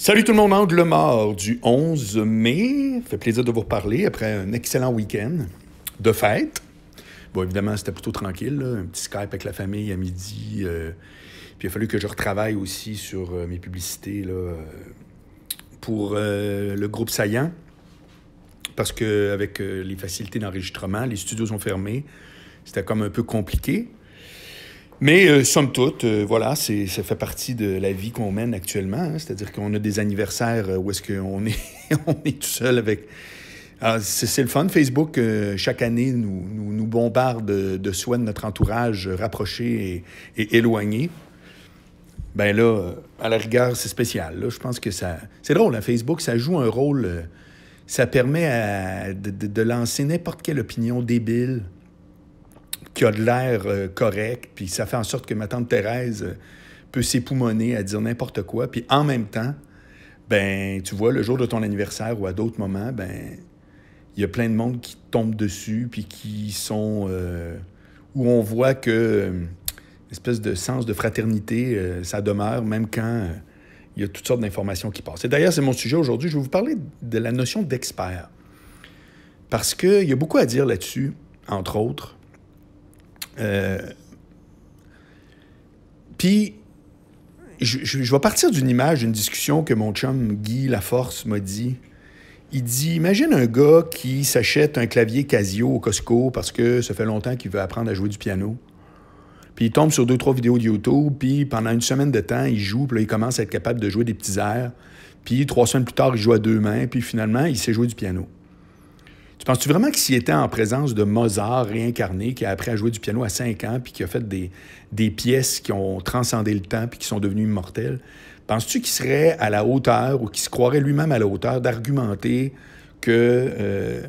Salut tout le monde, Angle Mort du 11 mai. Fait plaisir de vous reparler après un excellent week-end de fête. Bon, évidemment, c'était plutôt tranquille, un petit Skype avec la famille à midi. Euh, puis il a fallu que je retravaille aussi sur euh, mes publicités euh, pour le groupe Saillant. Parce qu'avec les facilités d'enregistrement, les studios sont fermés. C'était comme un peu compliqué. Mais euh, somme toute, euh, voilà, c'est, ça fait partie de la vie qu'on mène actuellement. Hein. c'est-à-dire qu'on a des anniversaires euh, où est-ce qu'on est, on est tout seul avec. Alors, ah, c'est, le fun. Facebook, chaque année, nous, nous, nous bombarde de, de de notre entourage rapproché et, éloigné. Ben là, à la rigueur, c'est spécial. Je pense que ça. C'est drôle, hein. Facebook, ça joue un rôle. ça permet de, de lancer n'importe quelle opinion débile qui a de l'air euh, correct, puis ça fait en sorte que ma tante Thérèse euh, peut s'époumoner à dire n'importe quoi, puis en même temps, ben tu vois, le jour de ton anniversaire ou à d'autres moments, ben il y a plein de monde qui tombe dessus, puis qui sont... Euh, où on voit que espèce de sens de fraternité, ça demeure, même quand il y a toutes sortes d'informations qui passent. Et d'ailleurs, c'est mon sujet aujourd'hui, je vais vous parler de la notion d'expert. Parce qu'il y a beaucoup à dire là-dessus, entre autres. Euh, puis, je, vais partir d'une image, d'une discussion que mon chum Guy Laforce m'a dit. Il dit Imagine un gars qui s'achète un clavier Casio au Costco parce que ça fait longtemps qu'il veut apprendre à jouer du piano. Puis il tombe sur deux, trois vidéos de YouTube, puis pendant une semaine de temps, il joue, puis il commence à être capable de jouer des petits airs. Puis trois semaines plus tard, il joue à deux mains, puis finalement, il sait jouer du piano penses-tu vraiment que s'il était en présence de Mozart réincarné, qui a appris à jouer du piano à 5 ans, puis qui a fait des, pièces qui ont transcendé le temps, puis qui sont devenues immortelles, penses-tu qu'il serait à la hauteur ou qu'il se croirait lui-même à la hauteur d'argumenter que euh,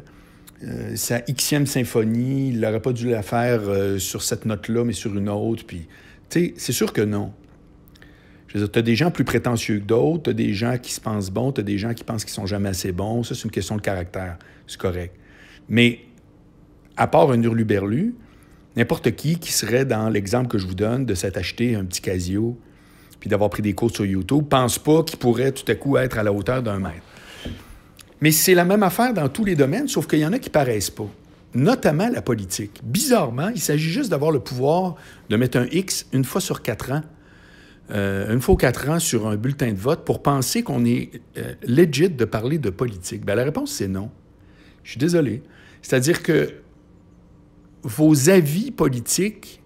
euh, sa Xème symphonie, il n'aurait pas dû la faire euh, sur cette note-là, mais sur une autre, puis... c'est sûr que non. Je veux dire, tu as des gens plus prétentieux que d'autres, tu as des gens qui se pensent bons, tu as des gens qui pensent qu'ils sont jamais assez bons. Ça, c'est une question de caractère. C'est correct. Mais à part un hurluberlu, n'importe qui qui serait dans l'exemple que je vous donne de s'être acheté un petit Casio puis d'avoir pris des cours sur YouTube, pense pas qu'il pourrait tout à coup être à la hauteur d'un mètre. Mais c'est la même affaire dans tous les domaines, sauf qu'il y en a qui paraissent pas, notamment la politique. Bizarrement, il s'agit juste d'avoir le pouvoir de mettre un X une fois sur quatre ans euh, une fois quatre ans sur un bulletin de vote pour penser qu'on est euh, legit de parler de politique? Ben, la réponse, c'est non. Je suis désolé. C'est-à-dire que vos avis politiques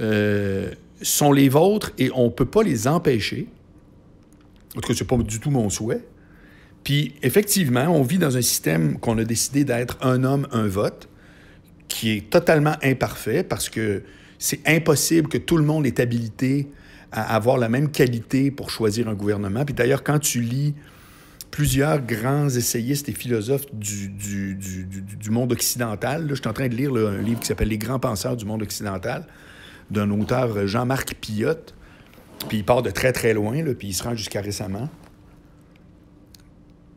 euh, sont les vôtres et on ne peut pas les empêcher. En tout cas, ce n'est pas du tout mon souhait. Puis, effectivement, on vit dans un système qu'on a décidé d'être un homme, un vote, qui est totalement imparfait parce que c'est impossible que tout le monde ait habilité à avoir la même qualité pour choisir un gouvernement. Puis d'ailleurs, quand tu lis plusieurs grands essayistes et philosophes du, monde occidental, là, je suis en train de lire un livre qui s'appelle Les grands penseurs du monde occidental, d'un auteur euh, Jean-Marc Piotte, puis il part de très très loin, puis il se rend jusqu'à récemment.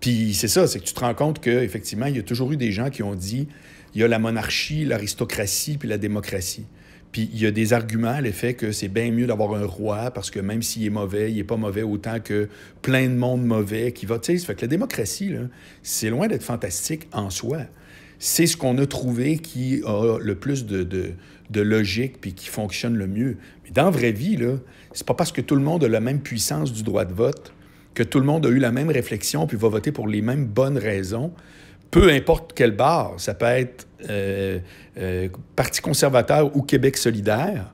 Puis c'est ça, c'est que tu te rends compte qu'effectivement, il y a toujours eu des gens qui ont dit il y a la monarchie, l'aristocratie, puis la démocratie. Puis il y a des arguments à l'effet que c'est bien mieux d'avoir un roi parce que même s'il est mauvais, il n'est pas mauvais autant que plein de monde mauvais qui va. Tu sais, fait que la démocratie, c'est loin d'être fantastique en soi. C'est ce qu'on a trouvé qui a le plus de, logique puis qui fonctionne le mieux. Mais dans la vraie vie, là, c'est pas parce que tout le monde a la même puissance du droit de vote que tout le monde a eu la même réflexion puis va voter pour les mêmes bonnes raisons peu importe quel bar, ça peut être euh, euh, Parti conservateur ou Québec solidaire,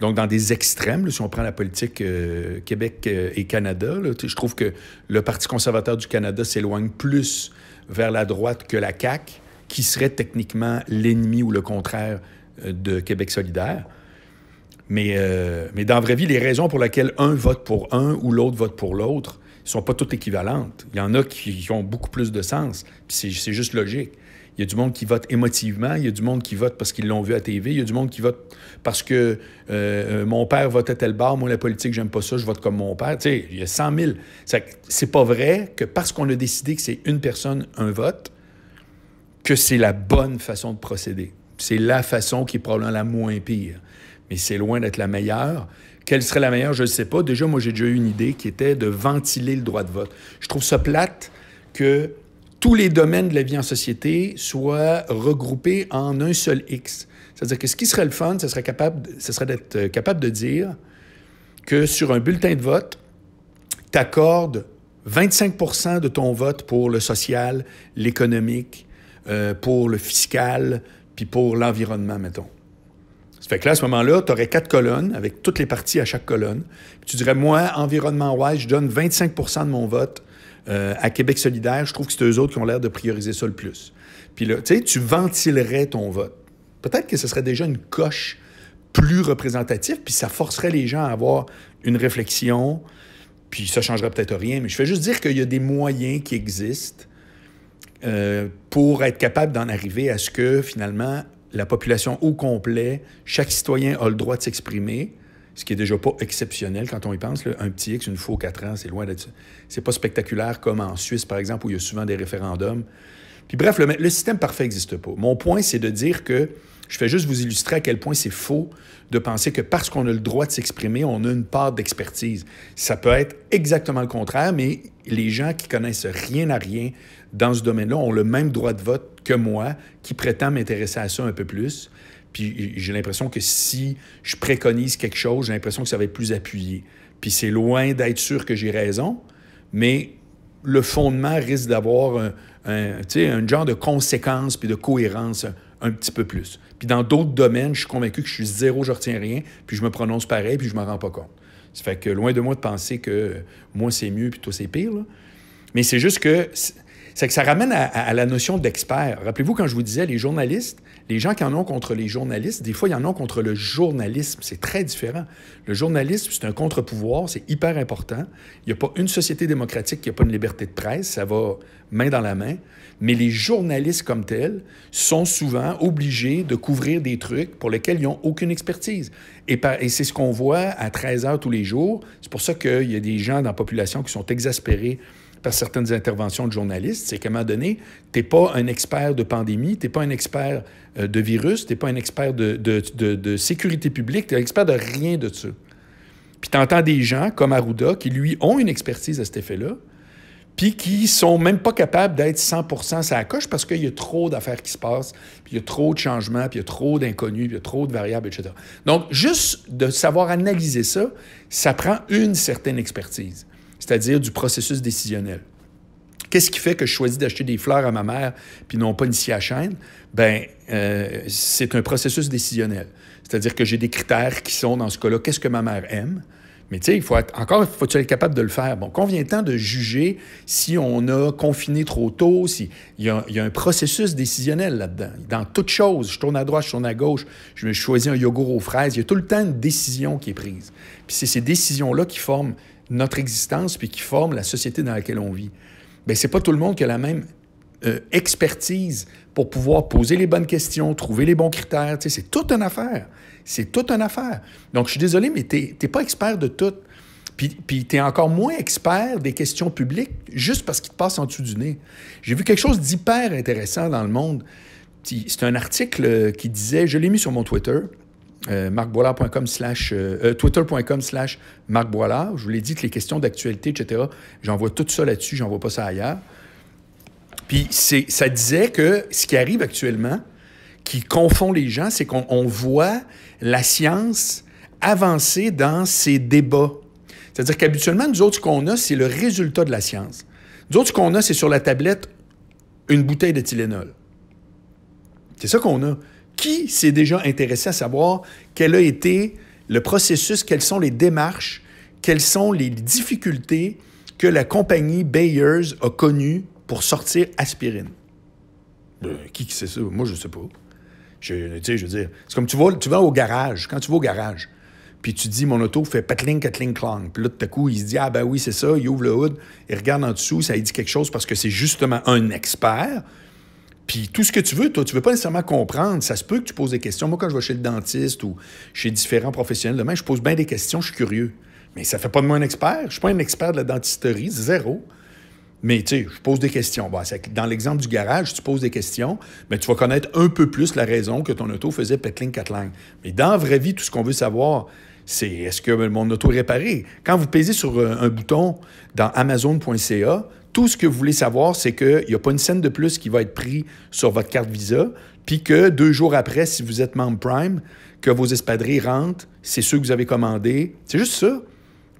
donc dans des extrêmes, si on prend la politique euh, Québec et Canada, je trouve que le Parti conservateur du Canada s'éloigne plus vers la droite que la CAQ, qui serait techniquement l'ennemi ou le contraire de Québec solidaire. Mais, mais dans la vraie vie, les raisons pour lesquelles un vote pour un ou l'autre vote pour l'autre, sont pas toutes équivalentes. Il y en a qui, ont beaucoup plus de sens, puis c'est juste logique. Il y a du monde qui vote émotivement, il y a du monde qui vote parce qu'ils l'ont vu à TV, il y a du monde qui vote parce que euh, euh, mon père votait tel bar, moi la politique, j'aime pas ça, je vote comme mon père. Tu il y a 100 000. C'est pas vrai que parce qu'on a décidé que c'est une personne, un vote, que c'est la bonne façon de procéder. C'est la façon qui est probablement la moins pire. Mais c'est loin d'être la meilleure. Quelle serait la meilleure? Je ne sais pas. Déjà, moi, j'ai déjà eu une idée qui était de ventiler le droit de vote. Je trouve ça plate que tous les domaines de la vie en société soient regroupés en un seul X. C'est-à-dire que ce qui serait le fun, ce serait, capable, ce d'être euh, capable de dire que sur un bulletin de vote, tu accordes 25 de ton vote pour le social, l'économique, euh, pour le fiscal, puis pour l'environnement, mettons. Fait que là, à ce moment-là, tu aurais quatre colonnes avec toutes les parties à chaque colonne. Puis tu dirais, moi, environnement-wise, je donne 25 de mon vote euh, à Québec solidaire. Je trouve que c'est eux autres qui ont l'air de prioriser ça le plus. Puis là, tu sais, tu ventilerais ton vote. Peut-être que ce serait déjà une coche plus représentative, puis ça forcerait les gens à avoir une réflexion, puis ça changerait peut-être rien. Mais je fais juste dire qu'il y a des moyens qui existent euh, pour être capable d'en arriver à ce que, finalement, la population au complet, chaque citoyen a le droit de s'exprimer, ce qui est déjà pas exceptionnel quand on y pense. un petit X, une fois aux quatre ans, c'est loin d'être... C'est pas spectaculaire comme en Suisse, par exemple, où il y a souvent des référendums. Puis bref, le, le système parfait n'existe pas. Mon point, c'est de dire que je fais juste vous illustrer à quel point c'est faux de penser que parce qu'on a le droit de s'exprimer, on a une part d'expertise. Ça peut être exactement le contraire, mais les gens qui connaissent rien à rien dans ce domaine-là ont le même droit de vote que moi, qui prétend m'intéresser à ça un peu plus. Puis j'ai l'impression que si je préconise quelque chose, j'ai l'impression que ça va être plus appuyé. Puis c'est loin d'être sûr que j'ai raison, mais le fondement risque d'avoir un, un, un, genre de conséquence puis de cohérence un petit peu plus. Puis dans d'autres domaines, je suis convaincu que je suis zéro, je retiens rien, puis je me prononce pareil, puis je m'en rends pas compte. Ça fait que loin de moi de penser que moi c'est mieux, puis toi c'est pire. Là. Mais c'est juste que c'est que ça ramène à, la notion d'expert. Rappelez-vous quand je vous disais, les journalistes, les gens qui en ont contre les journalistes, des fois, ils en ont contre le journalisme. C'est très différent. Le journalisme, c'est un contre-pouvoir, c'est hyper important. Il n'y a pas une société démocratique qui n'a pas une liberté de presse, ça va main dans la main. Mais les journalistes comme tels sont souvent obligés de couvrir des trucs pour lesquels ils n'ont aucune expertise. Et, et c'est ce qu'on voit à 13 heures tous les jours. C'est pour ça qu'il y a des gens dans la population qui sont exaspérés par certaines interventions de journalistes, c'est qu'à un moment donné, tu n'es pas un expert de pandémie, tu n'es euh, pas un expert de virus, tu n'es pas un expert de, sécurité publique, tu n'es un expert de rien de ça. Puis tu entends des gens comme Arruda qui, lui, ont une expertise à cet effet-là, puis qui sont même pas capables d'être 100 ça coche parce qu'il y a trop d'affaires qui se passent, puis il y a trop de changements, puis il y a trop d'inconnus, puis il y a trop de variables, etc. Donc, juste de savoir analyser ça, ça prend une certaine expertise c'est-à-dire du processus décisionnel. Qu'est-ce qui fait que je choisis d'acheter des fleurs à ma mère puis non pas une à chaîne? Ben, euh, c'est un processus décisionnel. C'est-à-dire que j'ai des critères qui sont, dans ce cas-là, qu'est-ce que ma mère aime? Mais tu sais, il faut être, encore, faut être capable de le faire. Bon, de temps de juger si on a confiné trop tôt, si y a, un processus décisionnel là-dedans. Dans toute chose, je tourne à droite, je tourne à gauche, je choisis un yogourt aux fraises. Il y a tout le temps une décision qui est prise. Puis c'est ces décisions-là qui forment notre existence puis qui forment la société dans laquelle on vit. Bien, c'est pas tout le monde qui a la même euh, expertise pour pouvoir poser les bonnes questions, trouver les bons critères. Tu sais, c'est toute une affaire. C'est toute une affaire. Donc, je suis désolé, mais tu n'es pas expert de tout. Puis, tu es encore moins expert des questions publiques juste parce qu'il te passe en dessous du nez. J'ai vu quelque chose d'hyper intéressant dans le monde. C'est un article euh, qui disait, je l'ai mis sur mon Twitter, euh, slash, euh, euh, twitter.com slash Je vous l'ai dit que les questions d'actualité, etc., j'envoie tout ça là-dessus, vois pas ça ailleurs. Puis ça disait que ce qui arrive actuellement, qui confond les gens, c'est qu'on voit la science avancer dans ces débats. C'est-à-dire qu'habituellement, nous autres, ce qu'on a, c'est le résultat de la science. Nous autres, ce qu'on a, c'est sur la tablette une bouteille de C'est ça qu'on a. Qui s'est déjà intéressé à savoir quel a été le processus, quelles sont les démarches, quelles sont les difficultés que la compagnie Bayers a connues pour sortir aspirine? Euh, qui, qui sait ça? Moi, je ne sais pas. Je, je veux dire, c'est comme tu vas, tu vas au garage, quand tu vas au garage, puis tu dis, mon auto fait patling, patling, clang. Puis là, tout à coup, il se dit, ah ben oui, c'est ça, il ouvre le hood, il regarde en dessous, ça lui dit quelque chose parce que c'est justement un expert. Puis tout ce que tu veux, toi, tu veux pas nécessairement comprendre. Ça se peut que tu poses des questions. Moi, quand je vais chez le dentiste ou chez différents professionnels demain, je pose bien des questions, je suis curieux. Mais ça fait pas de moi un expert. Je suis pas un expert de la dentisterie, zéro. Mais tu sais, je pose des questions. dans l'exemple du garage, tu poses des questions, mais tu vas connaître un peu plus la raison que ton auto faisait petling catling. Mais dans la vraie vie, tout ce qu'on veut savoir, c'est est-ce que mon auto est réparé? Quand vous pesez sur euh, un, bouton dans amazon.ca, tout ce que vous voulez savoir, c'est qu'il n'y a pas une scène de plus qui va être pris sur votre carte Visa, puis que deux jours après, si vous êtes membre Prime, que vos espadrilles rentrent, c'est ceux que vous avez commandés. C'est juste ça.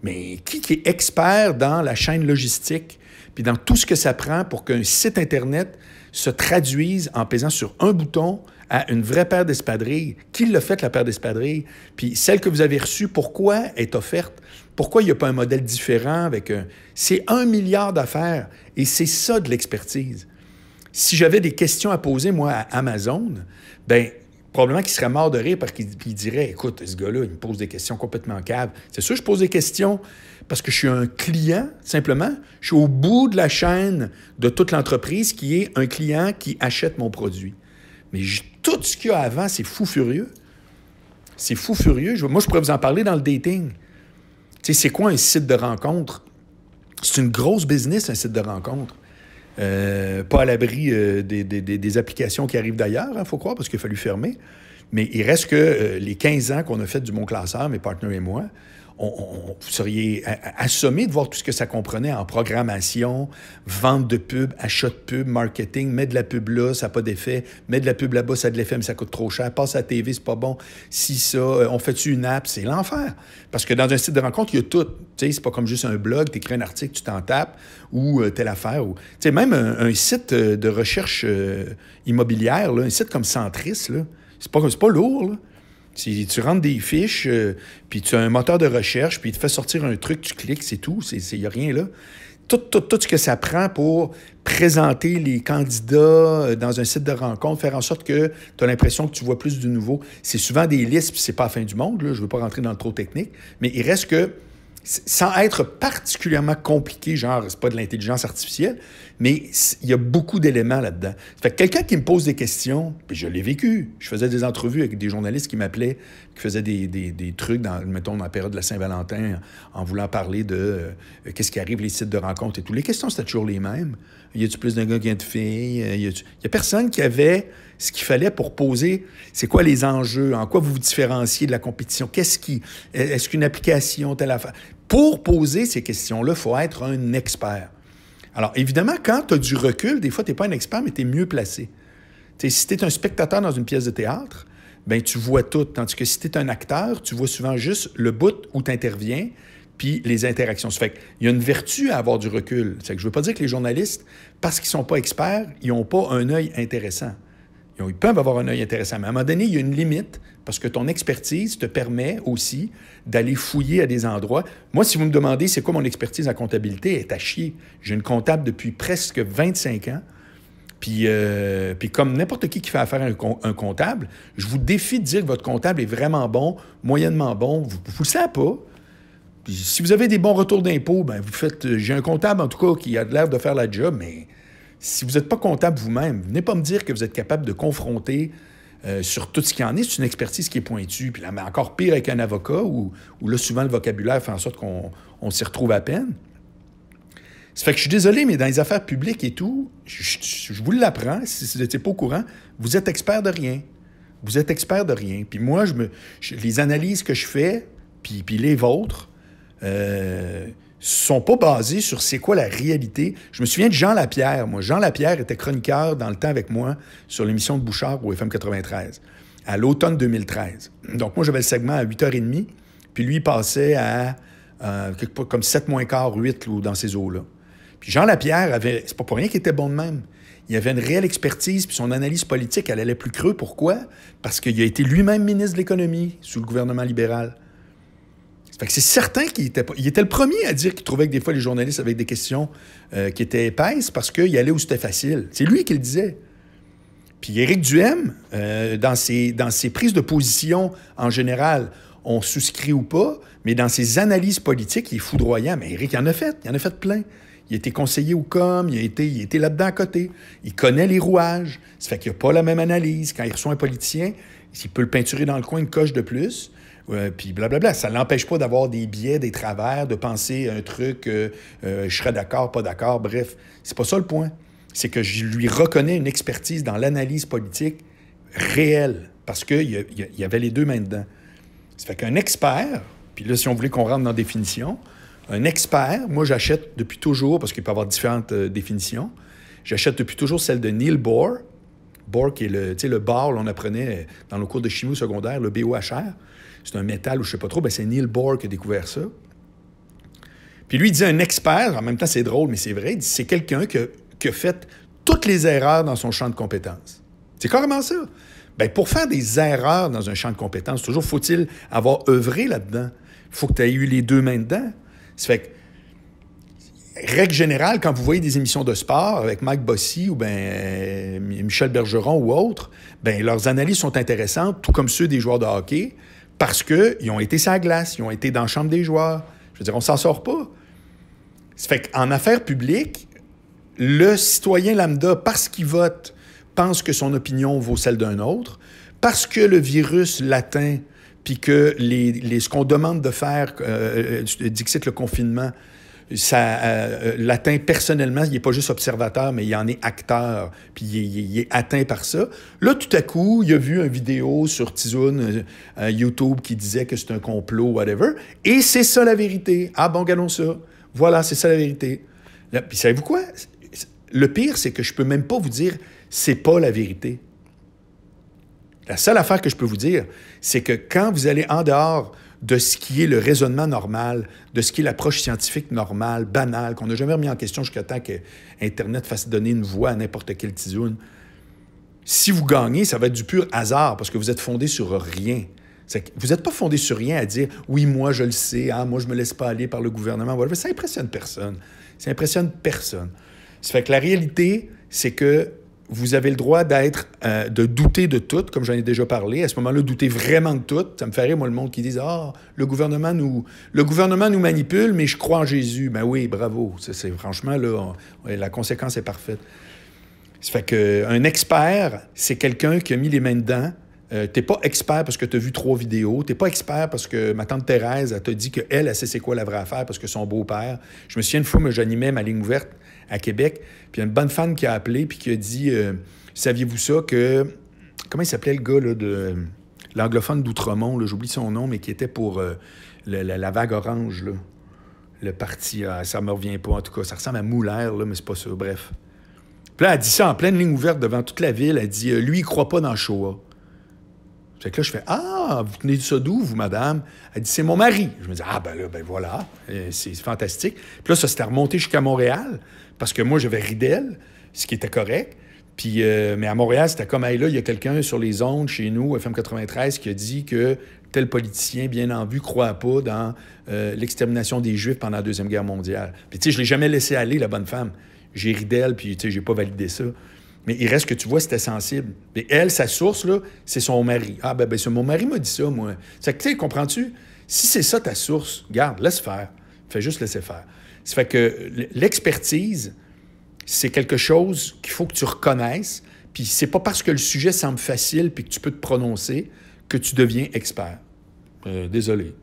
Mais qui est expert dans la chaîne logistique puis dans tout ce que ça prend pour qu'un site Internet se traduise en pesant sur un bouton à une vraie paire d'espadrilles. Qui l'a fait, la paire d'espadrilles? Puis celle que vous avez reçue, pourquoi est offerte? Pourquoi il n'y a pas un modèle différent avec un... C'est un milliard d'affaires et c'est ça de l'expertise. Si j'avais des questions à poser, moi, à Amazon, ben probablement qu'il serait mort de rire parce qu'il dirait, écoute, ce gars-là, il me pose des questions complètement caves. C'est sûr, je pose des questions parce que je suis un client, simplement. Je suis au bout de la chaîne de toute l'entreprise qui est un client qui achète mon produit. Mais tout ce qu'il y a avant, c'est fou furieux. C'est fou furieux. moi, je pourrais vous en parler dans le dating. Tu sais, c'est quoi un site de rencontre? C'est une grosse business, un site de rencontre. Euh, pas à l'abri euh, des, applications qui arrivent d'ailleurs, il hein, faut croire, parce qu'il a fallu fermer. Mais il reste que euh, les 15 ans qu'on a fait du mon Classeur, mes partenaires et moi, vous seriez assommé de voir tout ce que ça comprenait en programmation, vente de pub, achat de pub, marketing, mets de la pub là, ça n'a pas d'effet, mets de la pub là-bas, ça a de l'effet, mais ça coûte trop cher, passe à la TV, c'est pas bon, si ça, euh, on fait-tu une app, c'est l'enfer. Parce que dans un site de rencontre, il y a tout. C'est pas comme juste un blog, tu écris un article, tu t'en tapes, ou euh, telle affaire. Ou... Même un, site euh, de recherche immobilière, un site comme Centris, c'est pas, pas lourd tu rentres des fiches, euh, puis tu as un moteur de recherche, puis il te fait sortir un truc, tu cliques, c'est tout, il n'y a rien là. Tout, tout, ce que ça prend pour présenter les candidats euh, dans un site de rencontre, faire en sorte que tu as l'impression que tu vois plus du nouveau. C'est souvent des listes, puis c'est pas la fin du monde, là, je ne veux pas rentrer dans le trop technique, mais il reste que sans être particulièrement compliqué, genre, c'est pas de l'intelligence artificielle, mais il y a beaucoup d'éléments là-dedans. Fait que quelqu'un qui me pose des questions, puis je l'ai vécu. Je faisais des entrevues avec des journalistes qui m'appelaient, qui faisaient des, des, des, trucs, dans, mettons, dans la période de la Saint-Valentin, en, voulant parler de euh, qu'est-ce qui arrive, les sites de rencontres et tout. Les questions, c'était toujours les mêmes. Y a-tu plus d'un gars a de fille? Y a, -il... y a personne qui avait ce qu'il fallait pour poser, c'est quoi les enjeux, en quoi vous vous différenciez de la compétition, qu'est-ce qui, est-ce qu'une application, telle affaire. Pour poser ces questions-là, il faut être un expert. Alors, évidemment, quand tu as du recul, des fois, tu n'es pas un expert, mais tu es mieux placé. si tu es un spectateur dans une pièce de théâtre, ben tu vois tout. Tandis que si tu es un acteur, tu vois souvent juste le bout où tu interviens, puis les interactions. Ça fait qu'il y a une vertu à avoir du recul. C'est que je veux pas dire que les journalistes, parce qu'ils ne sont pas experts, ils n'ont pas un œil intéressant. Ils peuvent avoir un œil intéressant, mais à un moment donné, il y a une limite parce que ton expertise te permet aussi d'aller fouiller à des endroits. Moi, si vous me demandez c'est quoi mon expertise en comptabilité, est à chier. J'ai une comptable depuis presque 25 ans. Puis, euh, puis comme n'importe qui qui fait affaire à un, comptable, je vous défie de dire que votre comptable est vraiment bon, moyennement bon. Vous ne le savez pas. Puis, si vous avez des bons retours d'impôts, ben vous faites. Euh, j'ai un comptable, en tout cas, qui a l'air de faire la job, mais si vous n'êtes pas comptable vous-même, venez pas me dire que vous êtes capable de confronter euh, sur tout ce qui en est. C'est une expertise qui est pointue. Puis là, mais encore pire avec un avocat où, là, souvent, le vocabulaire fait en sorte qu'on s'y retrouve à peine. Ça fait que je suis désolé, mais dans les affaires publiques et tout, je, vous l'apprends, si vous n'étiez pas au courant, vous êtes expert de rien. Vous êtes expert de rien. Puis moi, je me, les analyses que je fais, puis, les vôtres, euh, sont pas basés sur c'est quoi la réalité. Je me souviens de Jean Lapierre. Moi, Jean Lapierre était chroniqueur dans le temps avec moi sur l'émission de Bouchard au FM 93, à l'automne 2013. Donc, moi, j'avais le segment à 8h30, puis lui, il passait à euh, part comme 7 moins quart, 8, ou dans ces eaux-là. Puis Jean Lapierre avait, c'est pas pour rien qu'il était bon de même. Il avait une réelle expertise, puis son analyse politique, elle allait plus creux. Pourquoi? Parce qu'il a été lui-même ministre de l'Économie sous le gouvernement libéral. Fait que c'est certain qu'il était, il était le premier à dire qu'il trouvait que des fois les journalistes avaient des questions euh, qui étaient épaisses parce qu'il allait où c'était facile. C'est lui qui le disait. Puis Éric Duhem, euh, dans, ses, prises de position en général, on souscrit ou pas, mais dans ses analyses politiques, il est foudroyant. Mais Éric il en a fait, il en a fait plein. Il a été conseiller au com, il a été, était là-dedans à côté. Il connaît les rouages. Ça fait qu'il n'a pas la même analyse. Quand il reçoit un politicien, s'il peut le peinturer dans le coin une coche de plus puis blablabla. Ça l'empêche pas d'avoir des biais, des travers, de penser un truc, euh, euh, je serais d'accord, pas d'accord, bref. C'est pas ça le point. C'est que je lui reconnais une expertise dans l'analyse politique réelle, parce qu'il y, avait les deux mains dedans. Ça fait qu'un expert, puis là, si on voulait qu'on rentre dans la définition, un expert, moi j'achète depuis toujours, parce qu'il peut y avoir différentes euh, définitions, j'achète depuis toujours celle de Neil Bohr, Bohr, qui est le, le bar, on apprenait dans le cours de chimie secondaire, le BOHR c'est un métal ou je sais pas trop, ben c'est Neil Bohr qui a découvert ça. Puis lui, il dit un expert, en même temps c'est drôle, mais c'est vrai, dit c'est quelqu'un qui, a fait toutes les erreurs dans son champ de compétences. C'est carrément ça. Bien, pour faire des erreurs dans un champ de compétence toujours faut-il avoir œuvré là-dedans. Il faut que tu aies eu les deux mains dedans. Ça fait que, règle générale, quand vous voyez des émissions de sport avec Mike Bossy ou ben, euh, Michel Bergeron ou autres, ben, leurs analyses sont intéressantes, tout comme ceux des joueurs de hockey parce qu'ils ont été sur glace, ils ont été dans la chambre des joueurs. Je veux dire, on s'en sort pas. Ça fait qu'en affaires publiques, le citoyen lambda, parce qu'il vote, pense que son opinion vaut celle d'un autre, parce que le virus l'atteint, puis que les, ce qu'on demande de faire, que euh, euh, c'est euh, le confinement, ça euh, l'atteint personnellement. Il n'est pas juste observateur, mais il en est acteur. Puis il est, atteint par ça. Là, tout à coup, il a vu une vidéo sur Tizoun, euh, euh, YouTube, qui disait que c'est un complot, whatever. Et c'est ça la vérité. Ah bon, gagnons ça. Voilà, c'est ça la vérité. puis savez-vous quoi? Le pire, c'est que je ne peux même pas vous dire c'est pas la vérité. La seule affaire que je peux vous dire, c'est que quand vous allez en dehors de ce qui est le raisonnement normal, de ce qui est l'approche scientifique normale, banale, qu'on n'a jamais remis en question jusqu'à temps que Internet fasse donner une voix à n'importe quel tisoune. Si vous gagnez, ça va être du pur hasard parce que vous êtes fondé sur rien. vous n'êtes pas fondé sur rien à dire oui, moi je le sais, ah moi je me laisse pas aller par le gouvernement. Voilà. Ça impressionne personne. Ça impressionne personne. Ça fait que la réalité, c'est que vous avez le droit d'être, euh, de douter de tout, comme j'en ai déjà parlé. À ce moment-là, douter vraiment de tout. Ça me ferait, moi, le monde qui dit Ah, le gouvernement nous le gouvernement nous manipule, mais je crois en Jésus. Ben oui, bravo. C'est franchement, là, la conséquence est parfaite. Ça fait qu'un expert, c'est quelqu'un qui a mis les mains dedans. Tu euh, t'es pas expert parce que tu as vu trois vidéos. T'es pas expert parce que ma tante Thérèse, elle t'a dit qu'elle, elle sait c'est quoi la vraie affaire parce que son beau-père. Je me souviens une fois, j'animais ma ligne ouverte à Québec. Puis il y a une bonne fan qui a appelé puis qui a dit euh, Saviez-vous ça que. Comment il s'appelait le gars là, de. L'anglophone d'Outremont, j'oublie son nom, mais qui était pour euh, la, vague orange. Là. Le parti, ah, ça me revient pas en tout cas. Ça ressemble à Moulaire, là, mais c'est pas ça. Bref. Puis là, elle dit ça en pleine ligne ouverte devant toute la ville. Elle dit euh, Lui, il croit pas dans Shoah. Fait que là, je fais Ah, vous tenez de ça d'où, vous, madame Elle dit C'est mon mari. Je me dis Ah, ben là, ben voilà, c'est fantastique. Puis là, ça s'était remonté jusqu'à Montréal. Parce que moi, j'avais d'elle, ce qui était correct. Puis, euh, mais à Montréal, c'était comme, hey, là, il y a quelqu'un sur les ondes chez nous, FM 93, qui a dit que tel politicien bien en vue croit pas dans euh, l'extermination des Juifs pendant la Deuxième Guerre mondiale. Puis, tu sais, je l'ai jamais laissé aller, la bonne femme. J'ai ri d'elle, puis, tu sais, j'ai pas validé ça. Mais il reste que tu vois, c'était sensible. Mais elle, sa source, là, c'est son mari. Ah, ben, ben mon mari m'a dit ça, moi. Ça tu comprends-tu? Si c'est ça ta source, garde, laisse faire. Fais juste laisser faire. Ça fait que l'expertise, c'est quelque chose qu'il faut que tu reconnaisses. Puis c'est pas parce que le sujet semble facile puis que tu peux te prononcer que tu deviens expert. Euh, désolé.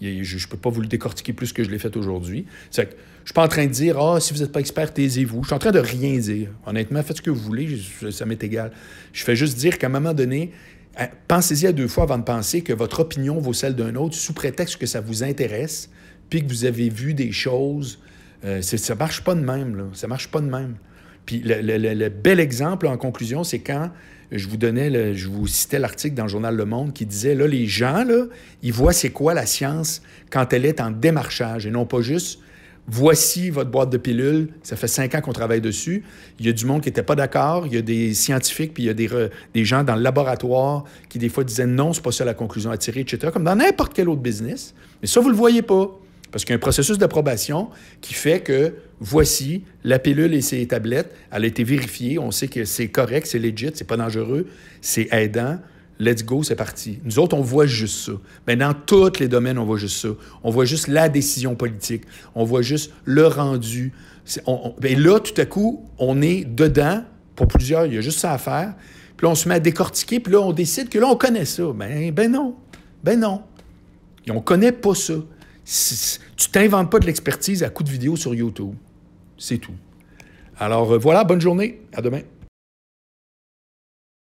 Je ne peux pas vous le décortiquer plus que je l'ai fait aujourd'hui. Je ne suis pas en train de dire Ah, oh, si vous n'êtes pas expert, taisez-vous. Je suis en train de rien dire. Honnêtement, faites ce que vous voulez, ça m'est égal. Je fais juste dire qu'à un moment donné, hein, pensez-y à deux fois avant de penser que votre opinion vaut celle d'un autre sous prétexte que ça vous intéresse, puis que vous avez vu des choses. Euh, ça marche pas de même, là. Ça marche pas de même. Puis le, bel exemple, en conclusion, c'est quand je vous donnais, je vous citais l'article dans le journal Le Monde qui disait, là, les gens, là, ils voient c'est quoi la science quand elle est en démarchage et non pas juste voici votre boîte de pilules, ça fait cinq ans qu'on travaille dessus. Il y a du monde qui n'était pas d'accord, il y a des scientifiques, puis il y a des, des, gens dans le laboratoire qui des fois disaient non, c'est pas ça la conclusion à tirer, etc., comme dans n'importe quel autre business. Mais ça, vous le voyez pas. Parce qu'il y a un processus d'approbation qui fait que voici la pilule et ses tablettes, elle a été vérifiée, on sait que c'est correct, c'est legit, c'est pas dangereux, c'est aidant. Let's go, c'est parti. Nous autres, on voit juste ça. Mais dans tous les domaines, on voit juste ça. On voit juste la décision politique. On voit juste le rendu. Et ben là, tout à coup, on est dedans. Pour plusieurs, il y a juste ça à faire. Puis là, on se met à décortiquer. Puis là, on décide que là, on connaît ça. Ben, ben non. Ben non. Et on connaît pas ça. Tu t'inventes pas de l'expertise à coup de vidéo sur YouTube. C'est tout. Alors euh, voilà, bonne journée. À demain.